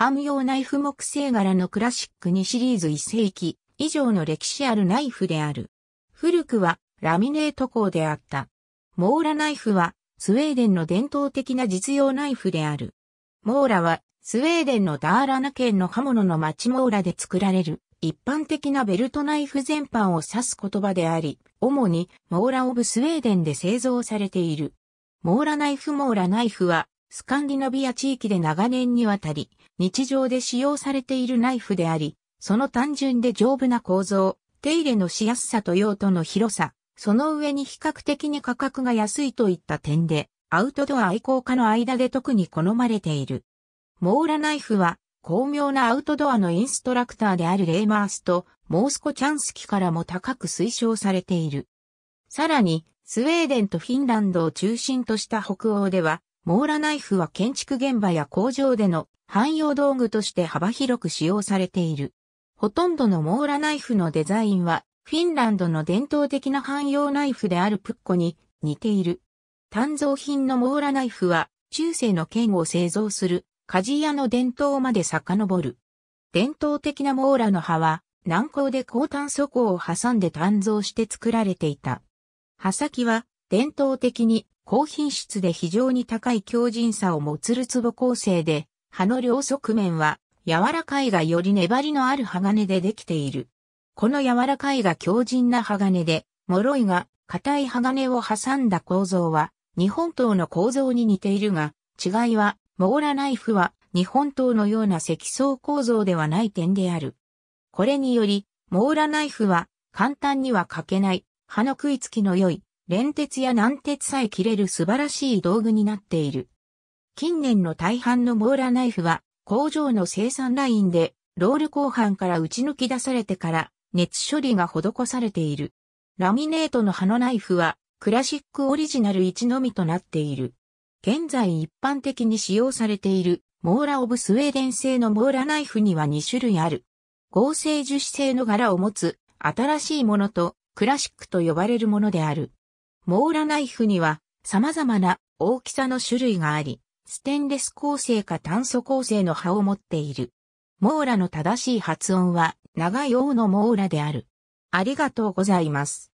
汎用ナイフ木製柄のクラシック2シリーズ1世紀以上の歴史あるナイフである。古くはラミネート工であった。モーラナイフはスウェーデンの伝統的な実用ナイフである。モーラはスウェーデンのダーラナ県の刃物の町モーラで作られる一般的なベルトナイフ全般を指す言葉であり、主にモーラオブスウェーデンで製造されている。モーラナイフモーラナイフはスカンディナビア地域で長年にわたり日常で使用されているナイフであり、その単純で丈夫な構造、手入れのしやすさと用途の広さ、その上に比較的に価格が安いといった点で、アウトドア愛好家の間で特に好まれている。モーラナイフは、巧妙なアウトドアのインストラクターであるレイマースと、モースコチャンスキからも高く推奨されている。さらに、スウェーデンとフィンランドを中心とした北欧では、モーラナイフは建築現場や工場での汎用道具として幅広く使用されている。ほとんどのモーラナイフのデザインは、フィンランドの伝統的な汎用ナイフであるプッコに似ている。単造品のモーラナイフは、中世の剣を製造する、鍛冶屋の伝統まで遡る。伝統的なモーラの刃は、軟膏で高炭素鋼を挟んで鍛造して作られていた。刃先は、伝統的に高品質で非常に高い強靭さを持つるつぼ構成で、刃の両側面は柔らかいがより粘りのある鋼でできている。この柔らかいが強靭な鋼で、脆いが硬い鋼を挟んだ構造は、日本刀の構造に似ているが、違いは、モーラナイフは日本刀のような積層構造ではない点である。これにより、モーラナイフは簡単には欠けない、刃の食いつきの良い、連鉄や南鉄さえ切れる素晴らしい道具になっている。近年の大半のモーラナイフは工場の生産ラインでロール後半から打ち抜き出されてから熱処理が施されている。ラミネートの刃のナイフはクラシックオリジナル1のみとなっている。現在一般的に使用されているモーラ・オブ・スウェーデン製のモーラナイフには2種類ある。合成樹脂製の柄を持つ新しいものとクラシックと呼ばれるものである。モーラナイフには様々な大きさの種類があり、ステンレス構成か炭素構成の刃を持っている。モーラの正しい発音は長い王のモーラである。ありがとうございます。